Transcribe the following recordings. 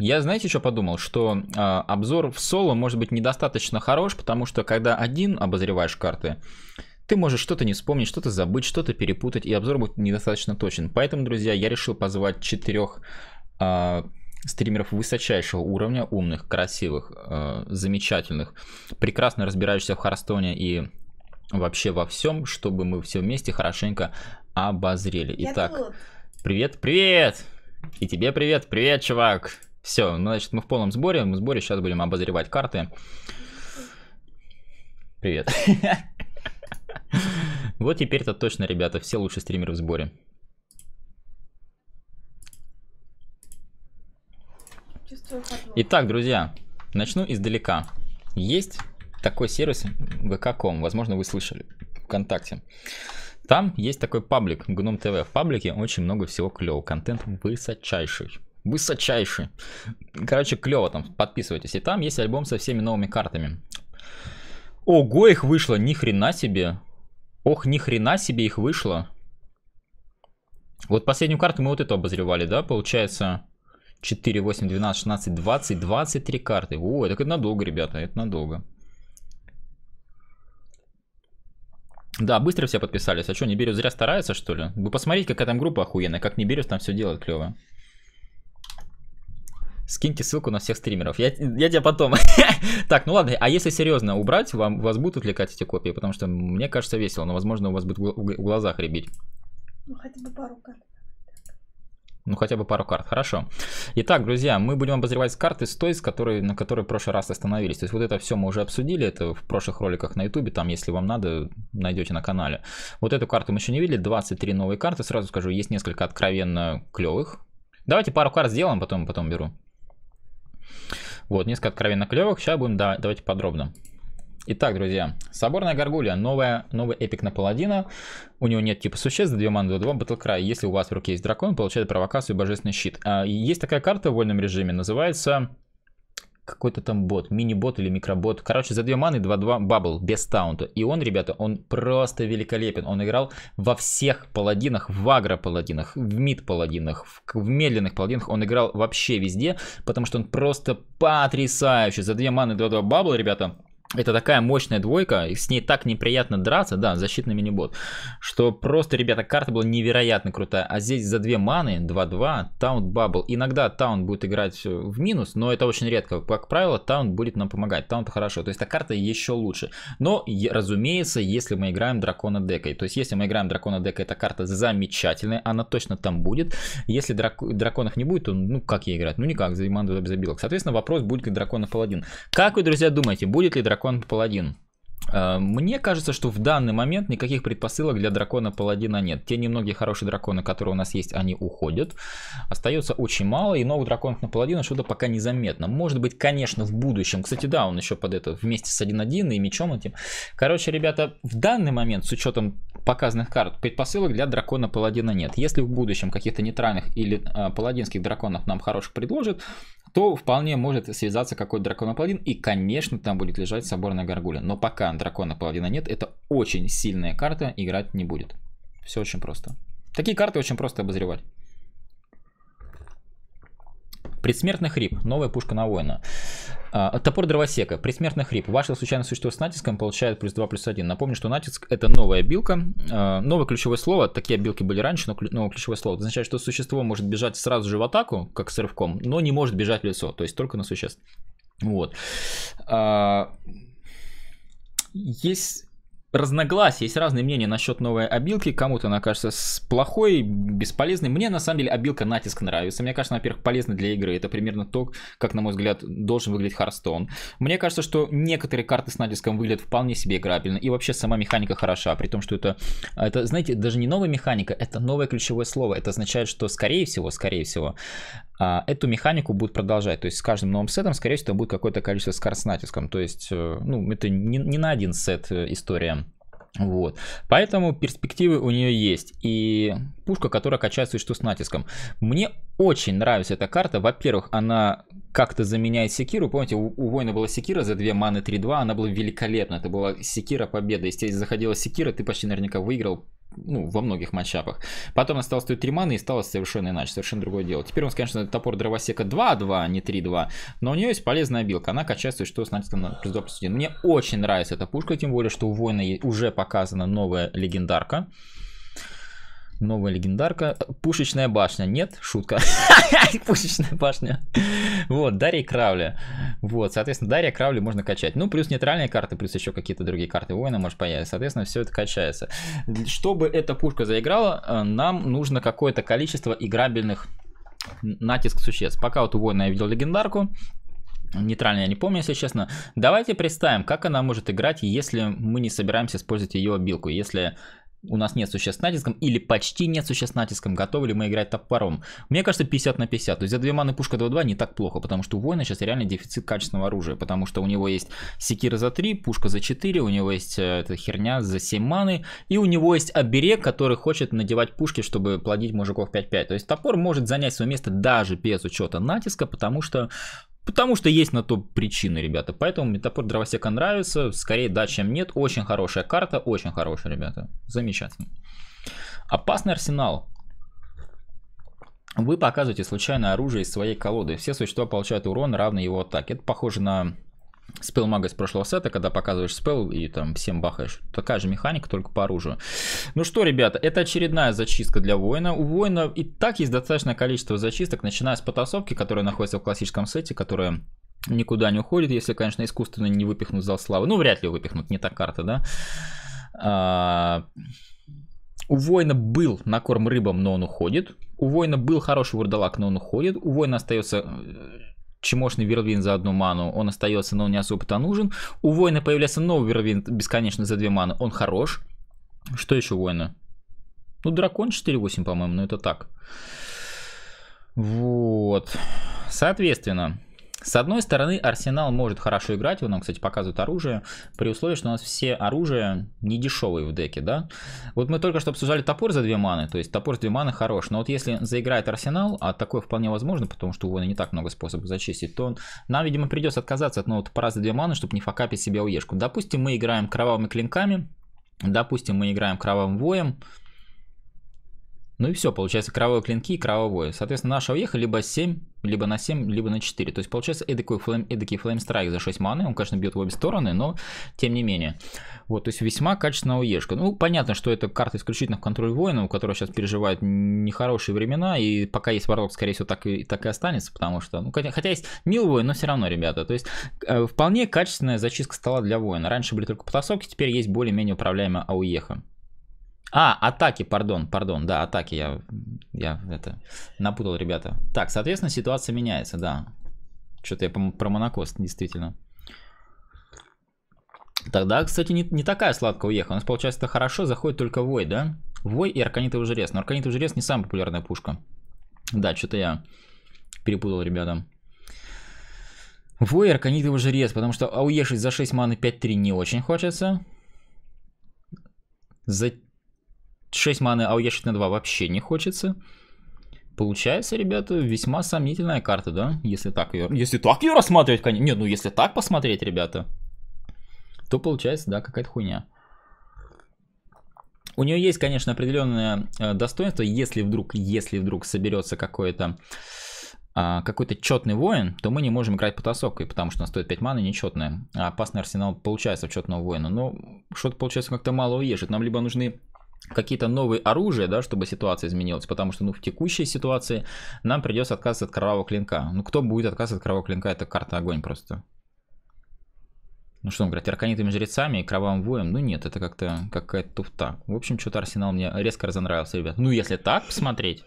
Я, знаете, что подумал? Что э, обзор в соло может быть недостаточно хорош, потому что когда один обозреваешь карты, ты можешь что-то не вспомнить, что-то забыть, что-то перепутать, и обзор будет недостаточно точен. Поэтому, друзья, я решил позвать четырех э, стримеров высочайшего уровня, умных, красивых, э, замечательных, прекрасно разбирающихся в Харстоне и вообще во всем, чтобы мы все вместе хорошенько обозрели. Я Итак, тут. привет, привет! И тебе привет, привет, чувак! Все, ну, значит, мы в полном сборе. Мы в сборе, сейчас будем обозревать карты. Привет. Вот теперь-то точно, ребята, все лучшие стримеры в сборе. Итак, друзья, начну издалека. Есть такой сервис VK.com, возможно, вы слышали, ВКонтакте. Там есть такой паблик, Гном ТВ. В паблике очень много всего клевого, контент высочайший высочайший. Короче, клево там, подписывайтесь. И там есть альбом со всеми новыми картами. Ого, их вышло, ни хрена себе. Ох, ни хрена себе их вышло. Вот последнюю карту мы вот эту обозревали, да, получается 4, 8, 12, 16, 20, 23 карты. О, это надолго, ребята, это надолго. Да, быстро все подписались. А что, Ниберюс зря старается, что ли? Вы посмотрите, какая там группа охуенная, как не Ниберюс там все делает клево. Скиньте ссылку на всех стримеров. Я, я тебя потом. так, ну ладно. А если серьезно убрать, вам, вас будут отвлекать эти копии? Потому что мне кажется весело, но возможно у вас будет в глазах ребить. Ну хотя бы пару карт. Ну, хотя бы пару карт. Хорошо. Итак, друзья, мы будем обозревать карты с той, с которой, на которой в прошлый раз остановились. То есть вот это все мы уже обсудили, это в прошлых роликах на ютубе, там, если вам надо, найдете на канале. Вот эту карту мы еще не видели, 23 новые карты, сразу скажу, есть несколько откровенно клевых. Давайте пару карт сделаем, потом, потом беру. Вот, несколько откровенно клевых. Сейчас будем, да, давайте подробно. Итак, друзья, Соборная Горгулья, новая, новый эпик на Паладина. У него нет типа существ, 2 маны, 2 Батлкрай. Если у вас в руке есть дракон, получает провокацию и Божественный Щит. А, есть такая карта в вольном режиме, называется какой-то там бот, мини-бот или микробот. Короче, за 2 маны 2-2 бабл без таунта. И он, ребята, он просто великолепен. Он играл во всех паладинах, в агро-паладинах, в мид-паладинах, в, в медленных паладинах. Он играл вообще везде, потому что он просто потрясающий. За 2 маны 2-2 бабл, ребята, это такая мощная двойка, и с ней так неприятно драться, да, защитный мини-бот, что просто, ребята, карта была невероятно крутая. А здесь за две маны, 2-2, таунт бабл. Иногда таунт будет играть в минус, но это очень редко. Как правило, таунт будет нам помогать, таунт хорошо. То есть, эта карта еще лучше. Но, разумеется, если мы играем дракона декой. То есть, если мы играем дракона декой, эта карта замечательная, она точно там будет. Если драк... драконов не будет, то, ну, как ей играть? Ну, никак, за Иманду забилок. Соответственно, вопрос, будет ли дракона паладин. Как вы, друзья, думаете, будет ли дракон дракон паладин. А, мне кажется, что в данный момент никаких предпосылок для дракона паладина нет. Те немногие хорошие драконы, которые у нас есть, они уходят. Остается очень мало, и новых драконов на паладина что-то пока незаметно. Может быть, конечно, в будущем. Кстати, да, он еще под это вместе с 1-1 и мечом этим. Короче, ребята, в данный момент, с учетом показанных карт, предпосылок для дракона паладина нет. Если в будущем каких-то нейтральных или э, паладинских драконов нам хороших предложат, то вполне может связаться какой-то дракон-паладин, и, конечно, там будет лежать соборная горгулья. Но пока дракона-паладина нет, это очень сильная карта, играть не будет. Все очень просто. Такие карты очень просто обозревать. Предсмертный хрип. Новая пушка на воина. А, топор дровосека. Предсмертный хрип. Ваше случайное существо с натиском получает плюс 2, плюс 1. Напомню, что натиск это новая билка. А, новое ключевое слово. Такие билки были раньше, но новое ключевое слово. Это означает, что существо может бежать сразу же в атаку, как с рывком, но не может бежать в лицо. То есть только на существ. Вот. А, есть разногласия, есть разные мнения насчет новой обилки. Кому-то она кажется плохой, бесполезной. Мне на самом деле обилка натиск нравится. Мне кажется, во-первых, полезна для игры. Это примерно то, как, на мой взгляд, должен выглядеть Харстон. Мне кажется, что некоторые карты с натиском выглядят вполне себе играбельно. И вообще сама механика хороша. При том, что это, это знаете, даже не новая механика, это новое ключевое слово. Это означает, что, скорее всего, скорее всего, а, эту механику будут продолжать. То есть с каждым новым сетом, скорее всего, будет какое-то количество скар с натиском. То есть, э, ну, это не, не на один сет э, история. Вот. Поэтому перспективы у нее есть. И пушка, которая качает свечту с натиском. Мне очень нравится эта карта. Во-первых, она как-то заменяет секиру. Помните, у, у воина была секира за 2 маны 3-2. Она была великолепна. Это была секира победа. Если заходила секира, ты почти наверняка выиграл ну, во многих матчапах. Потом осталось стоит три маны и стало совершенно иначе, совершенно другое дело. Теперь у нас, конечно, топор дровосека 2-2, а не 3-2, но у нее есть полезная билка, она качается, что с натиском на плюс 2 плюс 1. Мне очень нравится эта пушка, тем более, что у воина уже показана новая легендарка. Новая легендарка. Пушечная башня. Нет, шутка. Пушечная башня. Вот, Дарья Кравля. Вот, соответственно, Дарья Кравли можно качать. Ну, плюс нейтральные карты, плюс еще какие-то другие карты воина может появиться. Соответственно, все это качается. Чтобы эта пушка заиграла, э, нам нужно какое-то количество играбельных натиск существ. Пока вот у воина я видел легендарку, нейтральная я не помню, если честно. Давайте представим, как она может играть, если мы не собираемся использовать ее обилку. Если у нас нет существ с натиском или почти нет существ с натиском, готовы ли мы играть топ-паром. Мне кажется 50 на 50, то есть за 2 маны пушка 2-2 не так плохо, потому что у воина сейчас реально дефицит качественного оружия, потому что у него есть секира за 3, пушка за 4, у него есть э, эта херня за 7 маны, и у него есть оберег, который хочет надевать пушки, чтобы плодить мужиков 5-5. То есть топор может занять свое место даже без учета натиска, потому что Потому что есть на то причины, ребята. Поэтому метапор дровосека нравится. Скорее да, чем нет. Очень хорошая карта. Очень хорошая, ребята. Замечательно. Опасный арсенал. Вы показываете случайное оружие из своей колоды. Все существа получают урон, равный его атаке. Это похоже на спел мага из прошлого сета, когда показываешь спел и там всем бахаешь. Такая же механика, только по оружию. Ну что, ребята, это очередная зачистка для воина. У воина и так есть достаточное количество зачисток, начиная с потасовки, которая находится в классическом сете, которая никуда не уходит, если, конечно, искусственно не выпихнут зал славы. Ну, вряд ли выпихнут, не та карта, да? А... У воина был на корм рыбам, но он уходит. У воина был хороший вурдалак, но он уходит. У воина остается э, чмошный Вервин за одну ману, он остается, но он не особо-то нужен. У воина появляется новый Вервин бесконечно за две маны, он хорош. Что еще воина? Ну, дракон 4-8, по-моему, но это так. Вот. Соответственно, с одной стороны, Арсенал может хорошо играть, он нам, кстати, показывает оружие, при условии, что у нас все оружие не дешевые в деке, да? Вот мы только что обсуждали топор за две маны, то есть топор с две маны хорош, но вот если заиграет Арсенал, а такое вполне возможно, потому что у воина не так много способов зачистить, то нам, видимо, придется отказаться от нового ну, топора за две маны, чтобы не факапить себе уешку. Допустим, мы играем кровавыми клинками, допустим, мы играем кровавым воем, ну и все, получается, кровавые клинки и кровавое, Соответственно, наша уеха либо 7, либо на 7, либо на 4. То есть, получается, эдакий, флейм, эдакий страйк за 6 маны. Он, конечно, бьет в обе стороны, но тем не менее. Вот, то есть, весьма качественная уешка. Ну, понятно, что это карта исключительно в контроль воина, у которого сейчас переживает нехорошие времена. И пока есть варлок, скорее всего, так и, так и останется, потому что... Ну, хотя, хотя есть мил но все равно, ребята. То есть, э, вполне качественная зачистка стола для воина. Раньше были только потасовки, теперь есть более-менее управляемая ауеха. А, атаки, пардон, пардон, да, атаки, я, я это напутал, ребята. Так, соответственно, ситуация меняется, да. Что-то я про Монакост, действительно. Тогда, кстати, не, не такая сладко уехала. У нас, получается, это хорошо, заходит только Вой, да? Вой и Арканитовый жрец. Но Арканитовый жрец не самая популярная пушка. Да, что-то я перепутал, ребята. Вой и Арканитовый жрец, потому что ауешить за 6 маны 5-3 не очень хочется. За 6 маны ауешить на 2 вообще не хочется. Получается, ребята, весьма сомнительная карта, да? Если так ее, если так ее рассматривать, конечно. Нет, ну если так посмотреть, ребята, то получается, да, какая-то хуйня. У нее есть, конечно, определенное э, достоинство, если вдруг, если вдруг соберется какой то а, какой-то четный воин, то мы не можем играть потасовкой, потому что она стоит 5 маны, нечетная. А опасный арсенал получается в четного воина. Но что-то получается как-то мало уезжает. Нам либо нужны какие-то новые оружия, да, чтобы ситуация изменилась, потому что, ну, в текущей ситуации нам придется отказаться от кровавого клинка. Ну, кто будет отказываться от кровавого клинка, это карта огонь просто. Ну что он говорит, арканитыми жрецами и кровавым воем? Ну нет, это как-то какая-то туфта. В общем, что-то арсенал мне резко разонравился, ребят. Ну если так посмотреть.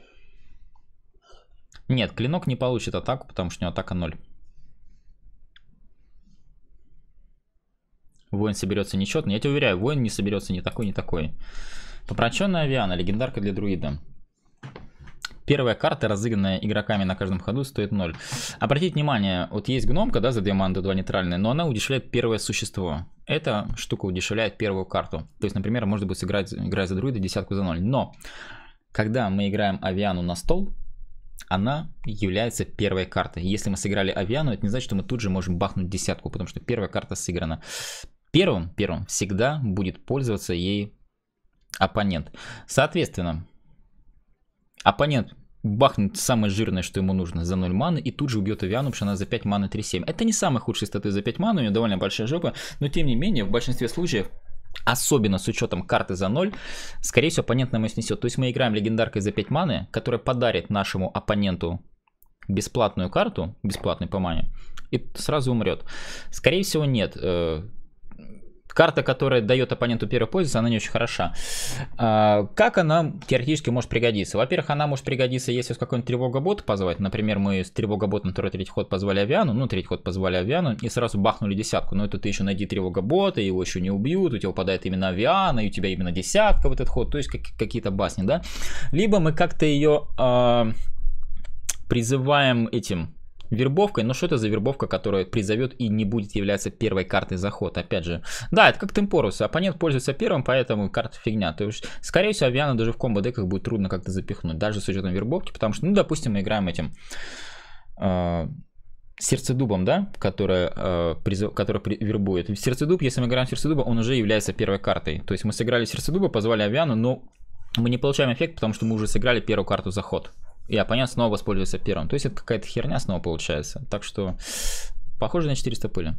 Нет, клинок не получит атаку, потому что у него атака 0. Воин соберется нечетно. Я тебе уверяю, воин не соберется ни такой, ни такой. Попроченная Авиана, легендарка для друида. Первая карта, разыгранная игроками на каждом ходу, стоит 0. Обратите внимание, вот есть гномка, да, за две манды, два нейтральные, но она удешевляет первое существо. Эта штука удешевляет первую карту. То есть, например, можно будет сыграть, играя за друида, десятку за 0. Но, когда мы играем Авиану на стол, она является первой картой. Если мы сыграли Авиану, это не значит, что мы тут же можем бахнуть десятку, потому что первая карта сыграна. Первым, первым всегда будет пользоваться ей оппонент. Соответственно, оппонент бахнет самое жирное, что ему нужно, за 0 маны, и тут же убьет Авиану, потому что она за 5 маны 3-7. Это не самый худший статы за 5 маны, у нее довольно большая жопа, но тем не менее, в большинстве случаев Особенно с учетом карты за 0, скорее всего, оппонент нам ее снесет. То есть мы играем легендаркой за 5 маны, которая подарит нашему оппоненту бесплатную карту, бесплатной по мане, и сразу умрет. Скорее всего, нет. Э, Карта, которая дает оппоненту первый позиции, она не очень хороша. А, как она теоретически может пригодиться? Во-первых, она может пригодиться, если с какой-нибудь тревога бота позвать. Например, мы с тревога-бот на второй третий ход позвали авиану, ну, третий ход позвали авиану, и сразу бахнули десятку. Но это ты еще найди тревога-бота, его еще не убьют, у тебя упадает именно авиана, и у тебя именно десятка в этот ход, то есть как какие-то басни, да? Либо мы как-то ее э, а, призываем этим вербовкой. Но что это за вербовка, которая призовет и не будет являться первой картой заход? Опять же, да, это как темпорус. Оппонент пользуется первым, поэтому карта фигня. То есть, скорее всего, авиана даже в комбо-деках будет трудно как-то запихнуть, даже с учетом вербовки, потому что, ну, допустим, мы играем этим... Э сердцедубом, да, которая, э, а, призыв, которая при, вербует. Сердцедуб, если мы играем сердцедуба, он уже является первой картой. То есть мы сыграли сердцедуба, позвали Авиану, но мы не получаем эффект, потому что мы уже сыграли первую карту заход и оппонент а, снова воспользуется первым. То есть это какая-то херня снова получается. Так что похоже на 400 пыли.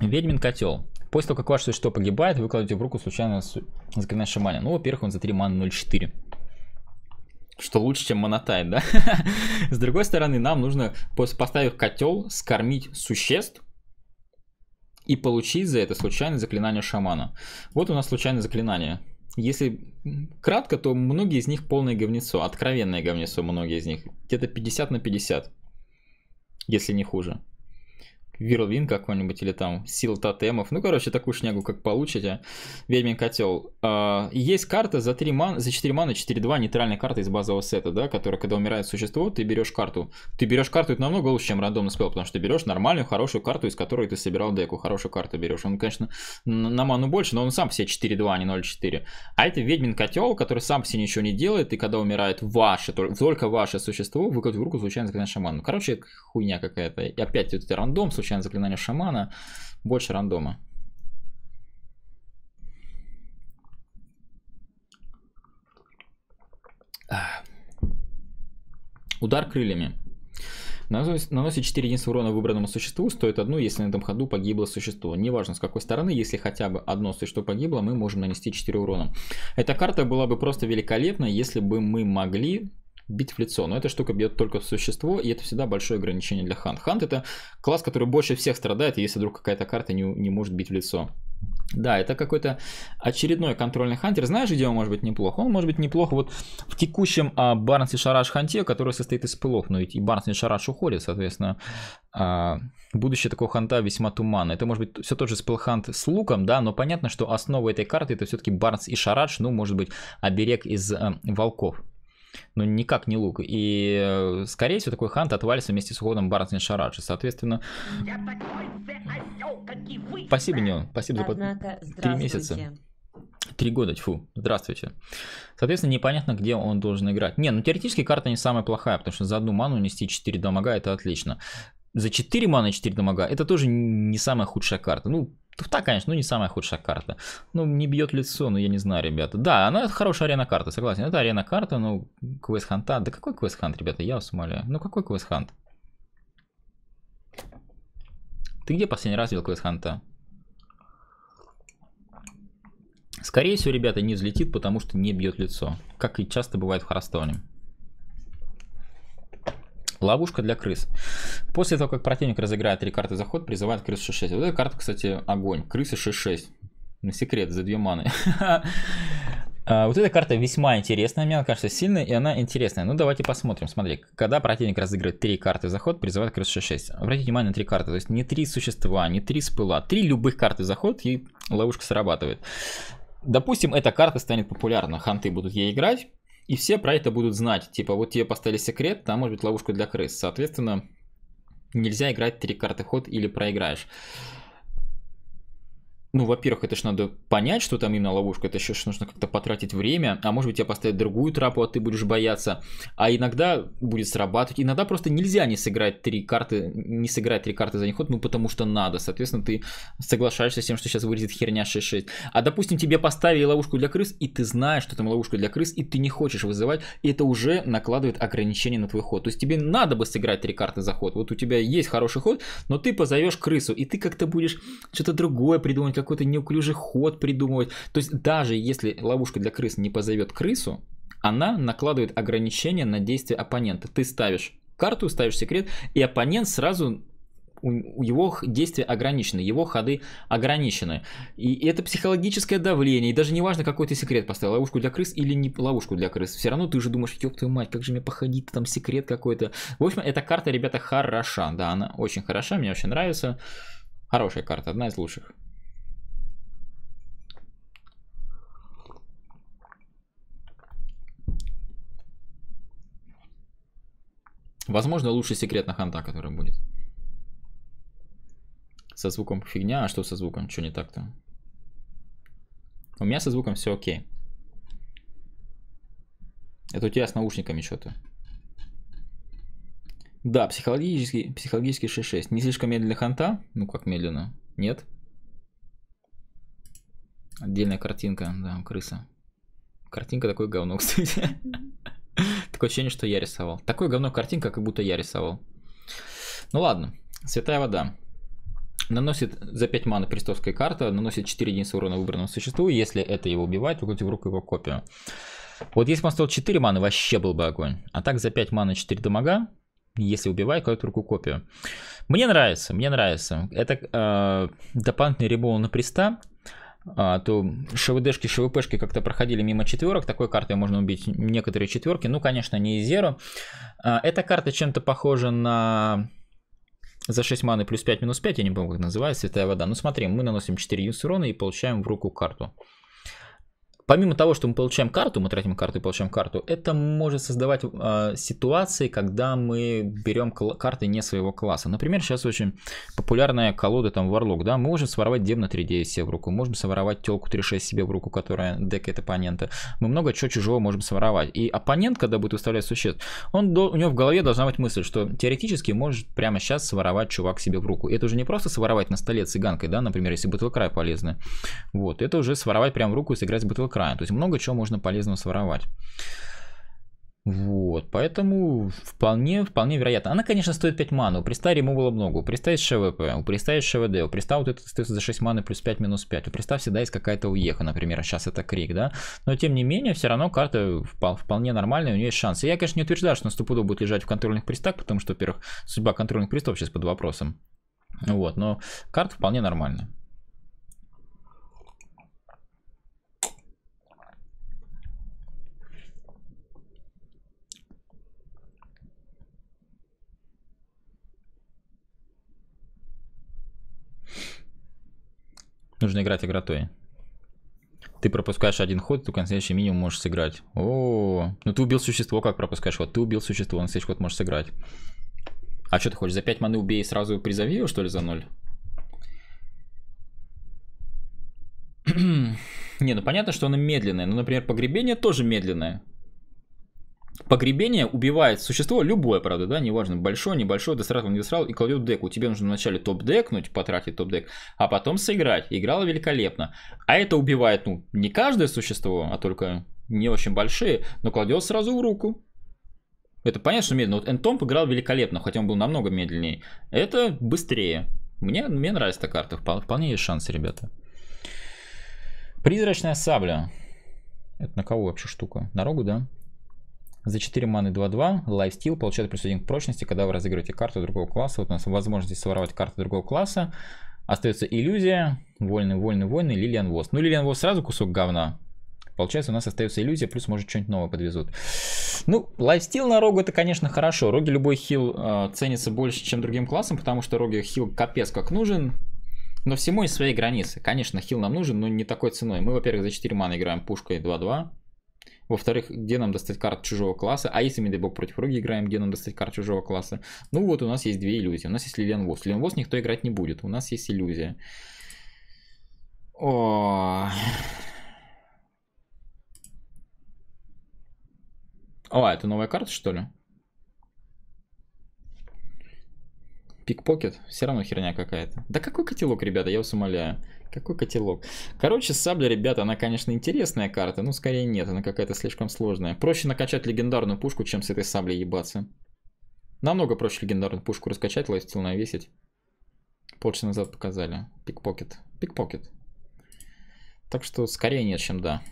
Ведьмин котел. После того, как ваше существо погибает, вы кладете в руку случайно заклинание шаманя. Ну, во-первых, он за 3 маны 0,4. Что лучше, чем монотай, да? С другой стороны, нам нужно, после поставив котел, скормить существ и получить за это случайное заклинание шамана. Вот у нас случайное заклинание. Если кратко, то многие из них полное говнецо, откровенное говнецо многие из них. Где-то 50 на 50, если не хуже. Вирлин какой-нибудь или там Сил Тотемов. Ну, короче, такую шнягу как получите. Ведьмин Котел. А, есть карта за 3 ман, за 4 мана 4-2 нейтральная карта из базового сета, да, которая, когда умирает существо, ты берешь карту. Ты берешь карту, это намного лучше, чем рандомный спел, потому что ты берешь нормальную, хорошую карту, из которой ты собирал деку. Хорошую карту берешь. Он, конечно, на ману больше, но он сам все 4-2, а не 0-4. А это Ведьмин Котел, который сам все ничего не делает, и когда умирает ваше, только ваше существо, выкладывает в руку случайно заклинает шаману. Ну, короче, хуйня какая-то. И опять это рандом, случайно заклинание шамана, больше рандома. А. Удар крыльями. Наносит 4 единица урона выбранному существу, стоит одну, если на этом ходу погибло существо. Неважно с какой стороны, если хотя бы одно существо погибло, мы можем нанести 4 урона. Эта карта была бы просто великолепна, если бы мы могли бить в лицо. Но эта штука бьет только в существо, и это всегда большое ограничение для Хант. Хант это класс, который больше всех страдает, если вдруг какая-то карта не, не может бить в лицо. Да, это какой-то очередной контрольный хантер. Знаешь, где он может быть неплохо? Он может быть неплохо вот в текущем а, Барнс и Шараш ханте, который состоит из пылов. Но ведь и Барнс и Шараш уходит, соответственно. А, будущее такого ханта весьма туманно. Это может быть все тот же спелхант с луком, да, но понятно, что основа этой карты это все-таки Барнс и Шараш, ну, может быть, оберег из а, волков ну, никак не лук. И, э, скорее всего, такой хант отвалится вместе с уходом Барнса Шараджа. Соответственно, спасибо, Неон, спасибо за три месяца. Три года, тьфу, здравствуйте. Соответственно, непонятно, где он должен играть. Не, ну теоретически карта не самая плохая, потому что за одну ману нести 4 дамага это отлично за 4 мана 4 дамага, это тоже не самая худшая карта. Ну, туфта, конечно, но не самая худшая карта. Ну, не бьет лицо, ну я не знаю, ребята. Да, она хорошая арена карта, согласен. Это арена карта, но ну, квест ханта. Да какой квест хант, ребята, я вас умоляю. Ну какой квест хант? Ты где последний раз видел квест ханта? Скорее всего, ребята, не взлетит, потому что не бьет лицо. Как и часто бывает в Харастоне. Ловушка для крыс. После того, как противник разыграет три карты заход, призывает крыс 6-6. Вот эта карта, кстати, огонь. Крыса 6-6. Ну, секрет, за две маны. А, вот эта карта весьма интересная, мне она кажется сильная, и она интересная. Ну, давайте посмотрим. Смотри, когда противник разыгрывает три карты заход, призывает крыс 6-6. Обратите внимание на три карты. То есть не три существа, не три спыла. Три любых карты заход и ловушка срабатывает. Допустим, эта карта станет популярна. Ханты будут ей играть. И все про это будут знать. Типа, вот тебе поставили секрет, там может быть ловушку для крыс. Соответственно, нельзя играть три карты ход или проиграешь ну, во-первых, это же надо понять, что там именно ловушка, это еще нужно как-то потратить время, а может быть тебя поставят другую трапу, а ты будешь бояться, а иногда будет срабатывать, иногда просто нельзя не сыграть три карты, не сыграть три карты за ход, ну, потому что надо, соответственно, ты соглашаешься с тем, что сейчас вылезет херня 6-6, а, допустим, тебе поставили ловушку для крыс, и ты знаешь, что там ловушка для крыс, и ты не хочешь вызывать, и это уже накладывает ограничение на твой ход, то есть тебе надо бы сыграть три карты за ход, вот у тебя есть хороший ход, но ты позовешь крысу, и ты как-то будешь что-то другое придумать, какой-то неуклюжий ход придумывать. То есть даже если ловушка для крыс не позовет крысу, она накладывает ограничения на действия оппонента. Ты ставишь карту, ставишь секрет, и оппонент сразу его действия ограничены, его ходы ограничены. И это психологическое давление, и даже не важно, какой ты секрет поставил, ловушку для крыс или не ловушку для крыс, все равно ты уже думаешь, ёб твою мать, как же мне походить, там секрет какой-то. В общем, эта карта, ребята, хороша, да, она очень хороша, мне очень нравится. Хорошая карта, одна из лучших. Возможно, лучший секрет на ханта, который будет. Со звуком фигня, а что со звуком? Что не так-то? У меня со звуком все окей. Это у тебя с наушниками что-то. Да, психологический, психологический 6.6. Не слишком медленно ханта? Ну как медленно? Нет? Отдельная картинка, да, крыса. Картинка такой говно, кстати. Такое ощущение, что я рисовал. Такое говно картинка, как будто я рисовал. Ну ладно, святая вода. Наносит за 5 маны крестовская карта, наносит 4 единицы урона выбранному существу, если это его убивает, вы в руку его копию. Вот если бы он стоил 4 маны, вообще был бы огонь. А так за 5 маны 4 дамага, если убивает, кладет руку копию. Мне нравится, мне нравится. Это э, дополнительный ребол на приста. А, то ШВДшки, ШВПшки как-то проходили мимо четверок. Такой картой можно убить некоторые четверки. Ну, конечно, не изеру. А, эта карта чем-то похожа на... За 6 маны плюс 5 минус 5, я не помню, как называется, святая вода. Ну смотри, мы наносим 4 юнс урона и получаем в руку карту помимо того, что мы получаем карту, мы тратим карту и получаем карту, это может создавать э, ситуации, когда мы берем карты не своего класса. Например, сейчас очень популярная колода там Warlock, да, мы можем своровать Демна 3-9 себе в руку, можем своровать Телку 3-6 себе в руку, которая декает оппонента. Мы много чего чужого можем своровать. И оппонент, когда будет выставлять существ, он, до, у него в голове должна быть мысль, что теоретически может прямо сейчас своровать чувак себе в руку. И это уже не просто своровать на столе цыганкой, да, например, если бутылка Battlecry полезны. Вот, это уже своровать прямо в руку и сыграть с Battlecry края. То есть много чего можно полезного своровать. Вот, поэтому вполне, вполне вероятно. Она, конечно, стоит 5 ману. При старе ему было много. У приста ШВП, у приста ШВД, у приста вот этот остается за 6 маны плюс 5 минус 5. У приста всегда есть какая-то уеха, например, сейчас это крик, да? Но, тем не менее, все равно карта вполне нормальная, у нее есть шансы. Я, конечно, не утверждаю, что он будет лежать в контрольных пристах, потому что, во-первых, судьба контрольных пристов сейчас под вопросом. Вот, но карта вполне нормальная. Нужно играть игротой. Ты пропускаешь один ход, ты на следующий минимум можешь сыграть. О, -о, -о. ну ты убил существо, как пропускаешь ход? Ты убил существо, на следующий ход можешь сыграть. А что ты хочешь, за 5 маны убей и сразу призови его, что ли, за 0? Не, ну понятно, что оно медленное. Ну, например, погребение тоже медленное. Погребение убивает существо, любое, правда, да, неважно, большое, небольшое, досрал, не досрал, и кладет дек. У тебя нужно вначале топ-дек, ну, типа, потратить топ-дек, а потом сыграть. Играла великолепно. А это убивает, ну, не каждое существо, а только не очень большие, но кладет сразу в руку. Это понятно, что медленно. Вот Энтомп играл великолепно, хотя он был намного медленнее. Это быстрее. Мне, мне нравится эта карта. Вполне есть шансы, ребята. Призрачная сабля. Это на кого вообще штука? На рогу, да? За 4 маны 2-2, лайфстил получает плюс 1 к прочности, когда вы разыгрываете карту другого класса. Вот у нас возможность своровать карту другого класса. Остается иллюзия, вольный, вольный, вольный, Лилиан Вос. Ну, Лилиан Вос сразу кусок говна. Получается, у нас остается иллюзия, плюс, может, что-нибудь новое подвезут. Ну, лайфстил на рогу это, конечно, хорошо. Роги любой хил э, ценится больше, чем другим классом, потому что роги хил капец как нужен. Но всему есть свои границы. Конечно, хил нам нужен, но не такой ценой. Мы, во-первых, за 4 маны играем пушкой 2-2. Во-вторых, где нам достать карт чужого класса? А если мы, дай бог, против Роги играем, где нам достать карт чужого класса? Ну вот, у нас есть две иллюзии. У нас есть Лилиан Вос. Лилиан Вос никто играть не будет. У нас есть иллюзия. О... О, это новая карта, что ли? Пикпокет? Все равно херня какая-то. Да какой котелок, ребята, я вас умоляю. Какой котелок? Короче, сабля, ребята, она, конечно, интересная карта, но скорее нет, она какая-то слишком сложная. Проще накачать легендарную пушку, чем с этой саблей ебаться. Намного проще легендарную пушку раскачать, лайфстил навесить. Полчаса назад показали. Пикпокет. Пикпокет. Так что скорее нет, чем да.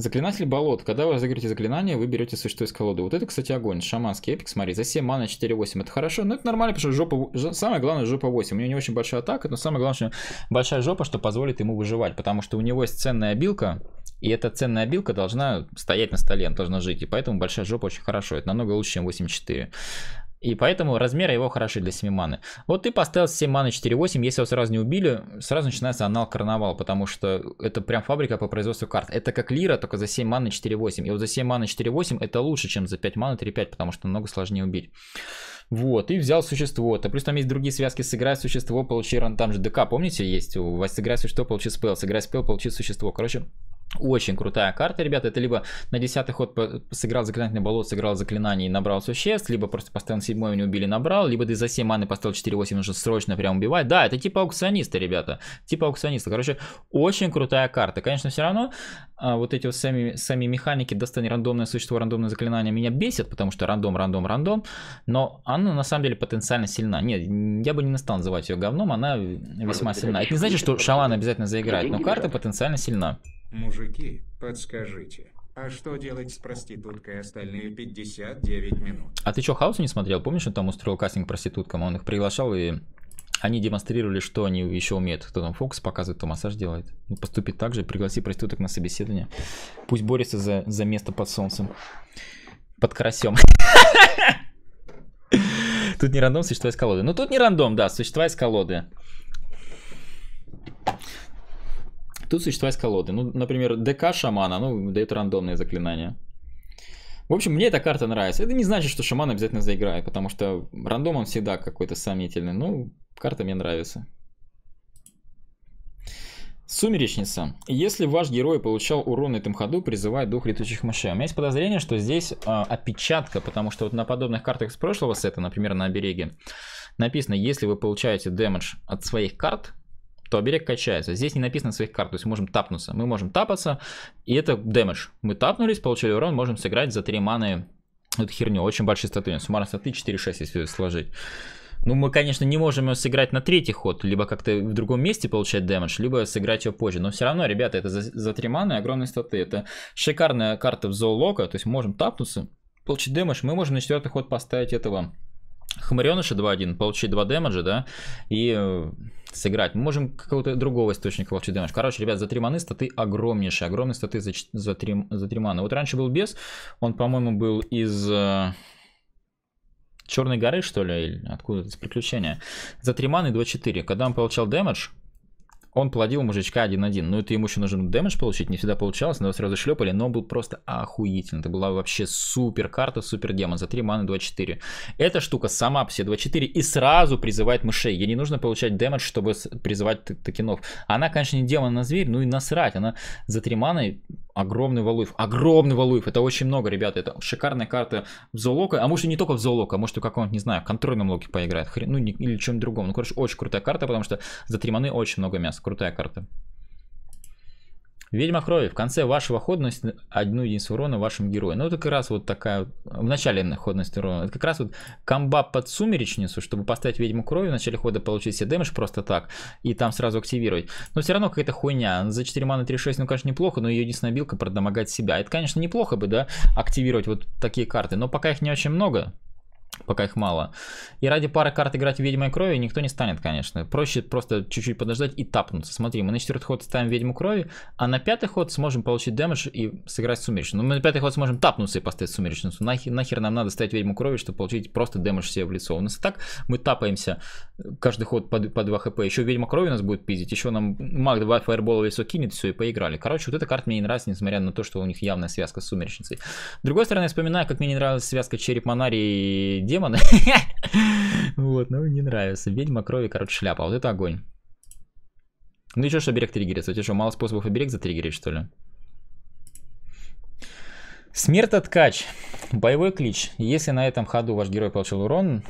Заклинатель болот. Когда вы разыграете заклинание, вы берете существо из колоды. Вот это, кстати, огонь. Шаманский эпик, смотри. За 7 мана 4-8. Это хорошо, но ну, это нормально, потому что жопа... Самое главное, жопа 8. У него не очень большая атака, но самое главное, что большая жопа, что позволит ему выживать. Потому что у него есть ценная билка, и эта ценная билка должна стоять на столе, она должна жить. И поэтому большая жопа очень хорошо. Это намного лучше, чем 8-4. И поэтому размеры его хороши для 7 маны. Вот ты поставил 7 маны 4-8, если его сразу не убили, сразу начинается анал карнавал, потому что это прям фабрика по производству карт. Это как лира, только за 7 маны 4-8. И вот за 7 маны 4-8 это лучше, чем за 5 маны 3-5, потому что намного сложнее убить. Вот, и взял существо. А плюс там есть другие связки. Сыграй существо, получи ран. Там же ДК, помните, есть? У вас сыграй существо, получи спел. Сыграй спел, получи существо. Короче, очень крутая карта, ребята. Это либо на 10 ход сыграл заклинательный болот, сыграл заклинание и набрал существ, либо просто поставил 7 не убили, набрал, либо ты за 7 маны поставил 4-8, нужно срочно прям убивать. Да, это типа аукциониста, ребята. Типа аукциониста. Короче, очень крутая карта. Конечно, все равно а, вот эти вот сами, сами механики достань рандомное существо, рандомное заклинание меня бесит, потому что рандом, рандом, рандом. Но она на самом деле потенциально сильна. Нет, я бы не настал называть ее говном, она весьма сильна. Это не значит, что шаман обязательно заиграет, но карта потенциально сильна. Мужики, подскажите, а что делать с проституткой остальные 59 минут? А ты что, Хауса не смотрел? Помнишь, он там устроил кастинг проституткам? Он их приглашал и они демонстрировали, что они еще умеют. Кто там фокус показывает, то массаж делает. Ну, поступит так же, пригласи проституток на собеседование. Пусть борется за, за место под солнцем. Под карасем. Тут не рандом, существа из колоды. Ну, тут не рандом, да, существа из колоды. Тут существа колоды. Ну, например, ДК шамана, ну, дает рандомные заклинания. В общем, мне эта карта нравится. Это не значит, что шаман обязательно заиграет, потому что рандом он всегда какой-то сомнительный. Ну, карта мне нравится. Сумеречница. Если ваш герой получал урон на этом ходу, призывая дух летучих мышей. У меня есть подозрение, что здесь э, опечатка, потому что вот на подобных картах с прошлого сета, например, на обереге, написано, если вы получаете дэмэдж от своих карт, то берег качается. Здесь не написано своих карт, то есть можем тапнуться. Мы можем тапаться, и это дэмэдж. Мы тапнулись, получили урон, можем сыграть за 3 маны эту херню. Очень большие статы. Суммарно статы 4-6, если сложить. Ну, мы, конечно, не можем ее сыграть на третий ход, либо как-то в другом месте получать дэмэдж, либо сыграть ее позже. Но все равно, ребята, это за, за 3 маны огромные статы. Это шикарная карта в зоолока, то есть можем тапнуться, получить дэмэдж. Мы можем на четвертый ход поставить этого Хамареныша 2-1, получить 2 дэмэджа, да, и э, сыграть. Мы можем какого-то другого источника получить дэмэдж. Короче, ребят, за 3 маны статы огромнейшие. Огромные статы за, за, 3, за 3 маны. Вот раньше был Бес, он, по-моему, был из... Э, Черной горы, что ли, или откуда то из приключения. За 3 маны 2-4. Когда он получал дэмэдж, он плодил мужичка 1-1. Ну, это ему еще нужен дэмэдж получить. Не всегда получалось, но сразу шлепали. Но он был просто охуительный. Это была вообще супер карта, супер демон. За 3 маны 2-4. Эта штука сама все 2-4 и сразу призывает мышей. Ей не нужно получать дэмэдж, чтобы призывать токенов. Она, конечно, не демон на зверь, ну и насрать. Она за 3 маны Огромный Валуев. Огромный Валуев. Это очень много, ребята. Это шикарная карта в зоолока. А может и не только в зоолока, а может и каком-нибудь, не знаю, контрольном локе поиграет. Хрен, ну, не, или чем-то другом. Ну, короче, очень крутая карта, потому что за три маны очень много мяса. Крутая карта. Ведьма крови. В конце вашего ходность одну единицу урона вашему герою. Ну, это как раз вот такая... В начале ходность урона. Это как раз вот комба под сумеречницу, чтобы поставить ведьму крови, в начале хода получить себе дэмэдж просто так, и там сразу активировать. Но все равно какая-то хуйня. За 4 маны 3-6, ну, конечно, неплохо, но ее единственная билка продомогать себя. Это, конечно, неплохо бы, да, активировать вот такие карты, но пока их не очень много пока их мало. И ради пары карт играть Ведьмой Крови никто не станет, конечно. Проще просто чуть-чуть подождать и тапнуться. Смотри, мы на четвертый ход ставим Ведьму Крови, а на пятый ход сможем получить дэмэдж и сыграть Сумеречную. Ну, мы на пятый ход сможем тапнуться и поставить Сумеречную. Нахер, нахер нам надо ставить Ведьму Крови, чтобы получить просто дэмэдж себе в лицо. У нас и так мы тапаемся каждый ход по, по 2 хп. Еще Ведьма Крови у нас будет пиздить, еще нам маг 2 фаербола в лицо кинет, все, и поиграли. Короче, вот эта карта мне не нравится, несмотря на то, что у них явная связка с Сумеречницей. С другой стороны, вспоминаю, как мне не нравилась связка Череп Монари и демон. Вот, ну не нравится. Ведьма крови, короче, шляпа. Вот это огонь. Ну и что, что берег триггерится? У тебя что, мало способов и берег затриггерить, что ли? Смертоткач. Боевой клич. Если на этом ходу ваш герой получил урон,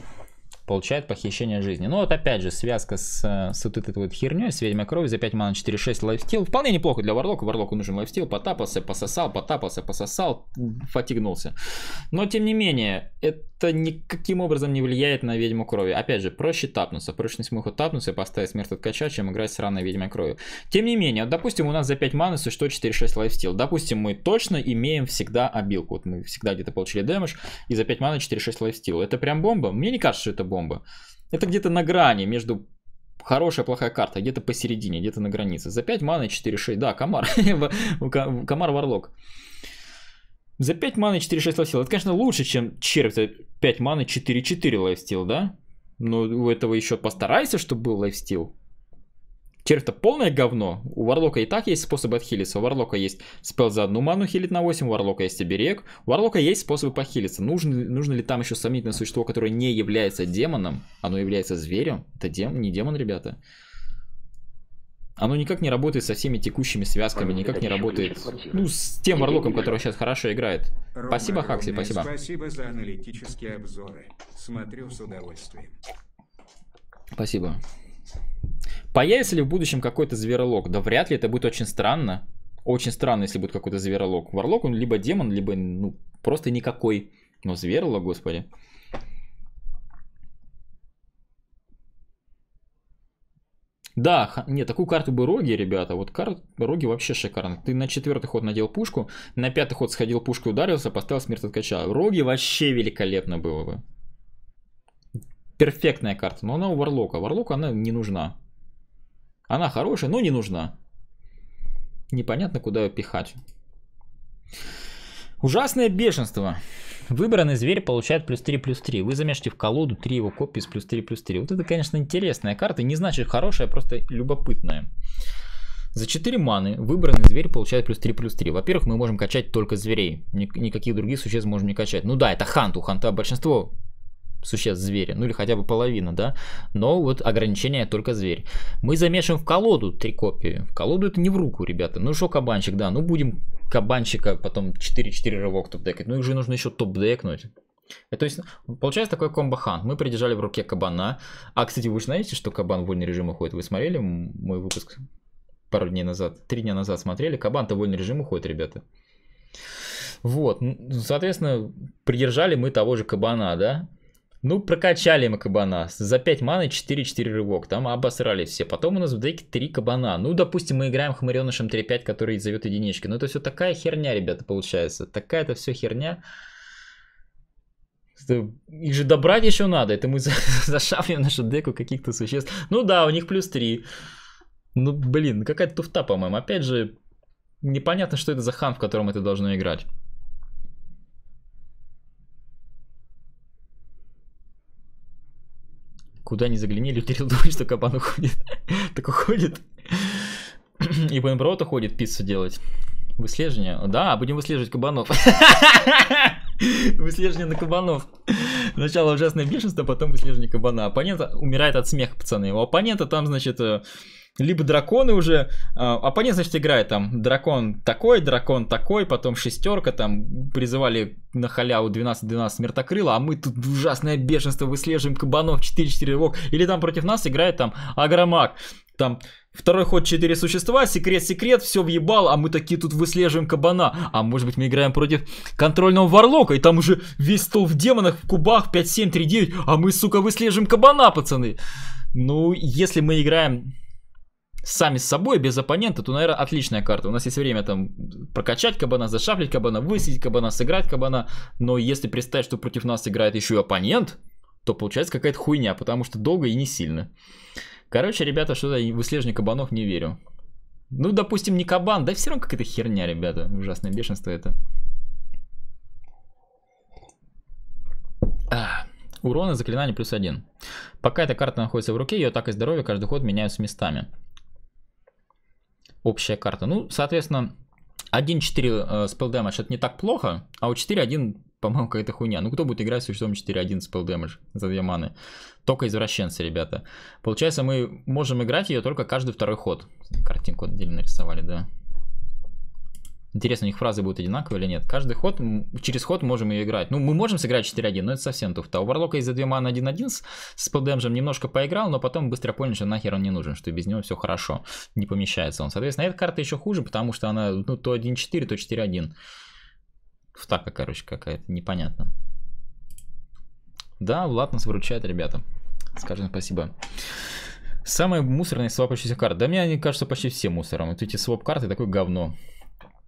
получает похищение жизни. Ну вот опять же, связка с, э, с вот этой вот херней, с ведьмой крови за 5 мана 4-6 лайфстил. Вполне неплохо для варлока. Варлоку нужен лайфстил. Потапался, пососал, потапался, пососал, фатигнулся. Но тем не менее, это никаким образом не влияет на ведьму крови. Опять же, проще тапнуться. Проще не тапнуться поставить смерть от чем играть с раной ведьмой крови. Тем не менее, допустим, у нас за 5 маны что 4-6 лайфстил. Допустим, мы точно имеем всегда обилку. Вот мы всегда где-то получили дэмэдж, и за 5 маны 4-6 лайфстил. Это прям бомба? Мне не кажется, что это бомба комбо. Это где-то на грани между хорошая, плохая карта, где-то посередине, где-то на границе. За 5 маны 4-6, да, комар, комар варлок. За 5 маны 4-6 лайфстил. Это, конечно, лучше, чем червь. 5 маны 4-4 лайфстил, да? Но у этого еще постарайся, чтобы был лайфстил. Червь-то полное говно. У Варлока и так есть способы отхилиться. У Варлока есть спел за одну ману хилит на 8, у Варлока есть оберег. У Варлока есть способы похилиться. Нужно, нужно ли там еще сомнительное существо, которое не является демоном, оно является зверем? Это дем, не демон, ребята. Оно никак не работает со всеми текущими связками, никак не работает ну, с тем Варлоком, который сейчас хорошо играет. спасибо, Хакси, спасибо. Спасибо за аналитические обзоры. Смотрю с удовольствием. Спасибо. Появится ли в будущем какой-то зверолог? Да вряд ли, это будет очень странно. Очень странно, если будет какой-то зверолог. Варлок, он либо демон, либо ну, просто никакой. Но зверолог, господи. Да, нет, такую карту бы роги, ребята. Вот карта роги вообще шикарно. Ты на четвертый ход надел пушку, на пятый ход сходил пушку, ударился, поставил смерть откача. Роги вообще великолепно было бы перфектная карта, но она у Варлока. Варлоку она не нужна. Она хорошая, но не нужна. Непонятно, куда ее пихать. Ужасное бешенство. Выбранный зверь получает плюс 3, плюс 3. Вы замешите в колоду 3 его копии с плюс 3, плюс 3. Вот это, конечно, интересная карта. Не значит хорошая, просто любопытная. За 4 маны выбранный зверь получает плюс 3, плюс 3. Во-первых, мы можем качать только зверей. Никаких других существ можем не качать. Ну да, это хант. У ханта большинство существ звери, ну или хотя бы половина, да, но вот ограничение только зверь. Мы замешиваем в колоду три копии, в колоду это не в руку, ребята, ну что кабанчик, да, ну будем кабанчика потом 4-4 рывок топ-декать, ну их же нужно еще топ-декнуть. То есть, получается такой комбо-хан. Мы придержали в руке кабана. А, кстати, вы же знаете, что кабан в вольный режим уходит? Вы смотрели мой выпуск пару дней назад, три дня назад смотрели? Кабан-то в вольный режим уходит, ребята. Вот, соответственно, придержали мы того же кабана, да? Ну, прокачали мы кабана. За 5 маны 4-4 рывок. Там обосрались все. Потом у нас в деке 3 кабана. Ну, допустим, мы играем хмаренышем 3-5, который зовет единички. Но ну, это все такая херня, ребята, получается. Такая-то все херня. Их же добрать еще надо. Это мы зашавливаем нашу деку каких-то существ. Ну да, у них плюс 3. Ну, блин, какая-то туфта, по-моему. Опять же, непонятно, что это за хан, в котором это должно играть. Куда ни загляни, люди думают, что кабан уходит. так уходит. И Бенброуд уходит пиццу делать. Выслеживание? Да, будем выслеживать кабанов. Выслеживание на кабанов. Сначала ужасное бешенство, потом выслеживание кабана. Оппонент умирает от смеха, пацаны. У оппонента там, значит, э, либо драконы уже, оппонент, а, а значит, играет там дракон такой, дракон такой, потом шестерка, там призывали на халяву 12-12 мертокрыла, а мы тут ужасное бешенство, выслеживаем кабанов 4-4 рывок, или там против нас играет там агромаг, там Второй ход 4 существа, секрет-секрет, все въебал, а мы такие тут выслеживаем кабана. А может быть мы играем против контрольного варлока, и там уже весь стол в демонах, в кубах 5-7-3-9, а мы, сука, выслеживаем кабана, пацаны. Ну, если мы играем сами с собой, без оппонента, то, наверное, отличная карта. У нас есть время там прокачать кабана, зашафлить кабана, высидеть кабана, сыграть кабана. Но если представить, что против нас играет еще и оппонент, то получается какая-то хуйня, потому что долго и не сильно. Короче, ребята, что-то выслеживание кабанов не верю. Ну, допустим, не кабан, да все равно какая-то херня, ребята. Ужасное бешенство это. А, и заклинание плюс один. Пока эта карта находится в руке, ее атака и здоровье каждый ход меняются местами общая карта. Ну, соответственно, 1-4 э, damage это не так плохо, а у 4-1, по-моему, какая-то хуйня. Ну, кто будет играть с существом 4-1 спел damage за две маны? Только извращенцы, ребята. Получается, мы можем играть ее только каждый второй ход. Картинку отдельно нарисовали, да. Интересно, у них фразы будут одинаковые или нет. Каждый ход, через ход можем ее играть. Ну, мы можем сыграть 4-1, но это совсем туфта. У Варлока из-за 2 мана 1-1 с, с подэмжем немножко поиграл, но потом быстро понял, что нахер он не нужен, что без него все хорошо, не помещается он. Соответственно, эта карта еще хуже, потому что она ну, то 1-4, то 4-1. Втака, короче, какая-то, непонятно. Да, Влад нас выручает, ребята. Скажем спасибо. Самая мусорная свапающиеся карта. Да мне они кажутся почти все мусором. Вот эти своп-карты такое говно.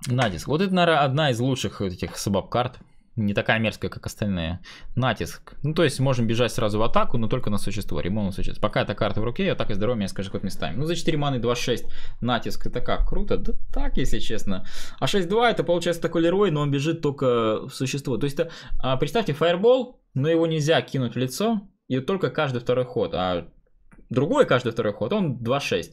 Натиск. Вот это, наверное, одна из лучших этих собак-карт. Не такая мерзкая, как остальные. Натиск. Ну, то есть, можем бежать сразу в атаку, но только на существо. Ремон на существо. Пока эта карта в руке, я так и я скажу, как местами. Ну, за 4 маны 2-6 натиск. Это как? Круто? Да так, если честно. А 6-2 это получается такой Лерой, но он бежит только в существо. То есть, это, а, представьте, фаербол, но его нельзя кинуть в лицо, и только каждый второй ход. А другой каждый второй ход, он 2-6.